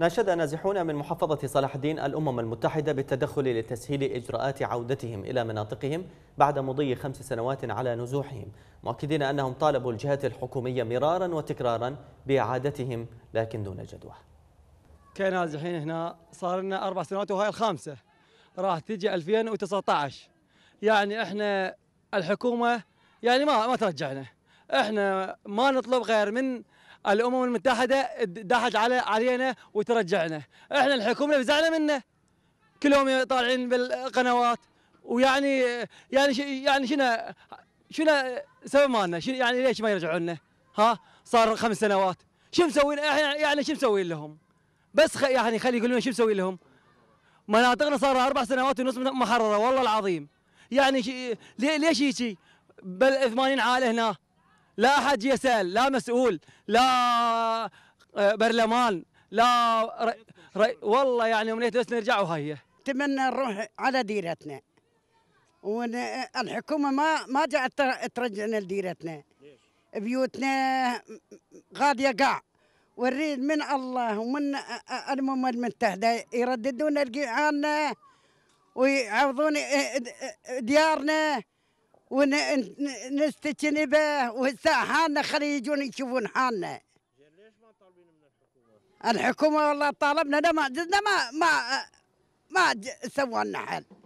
ناشد نازحون من محافظة صلاح الدين الأمم المتحدة بالتدخل لتسهيل إجراءات عودتهم إلى مناطقهم بعد مضي خمس سنوات على نزوحهم مؤكدين أنهم طالبوا الجهات الحكومية مرارا وتكرارا بإعادتهم لكن دون جدوى كنازحين هنا صار لنا أربع سنوات وهي الخامسة راح تجي 2019 يعني إحنا الحكومة يعني ما ما ترجعنا إحنا ما نطلب غير من الامم المتحده دحت على علينا وترجعنا احنا الحكومه فزعنا منه كل يوم طالعين بالقنوات ويعني يعني يعني شنو شنو سبب مالنا شنو يعني ليش ما يرجعوننا ها صار خمس سنوات شو مسوين احنا يعني شو مسوين لهم بس خ... يعني خلي يقولون شو مسوين لهم مناطقنا صار اربع سنوات ونص محرره والله العظيم يعني ش... ليش هيك بل 80 عائله هنا لا أحد يسأل لا مسؤول لا آه، برلمان لا رأي رأي والله يعني امنيت بس وها هي أتمنى نروح على ديرتنا والحكومة ما ما جاءت ترجعنا لديرتنا بيوتنا غادية قاع ونريد من الله ومن آه، آه، الامم المتحده يرددون رجعنا ويعوضون ديارنا ونستثني به وهسه حالنا يجون يشوفون حالنا ليش ما طالبين من الحكومه؟ الحكومه والله طالبنا ما ما ما, ما سوى لنا حل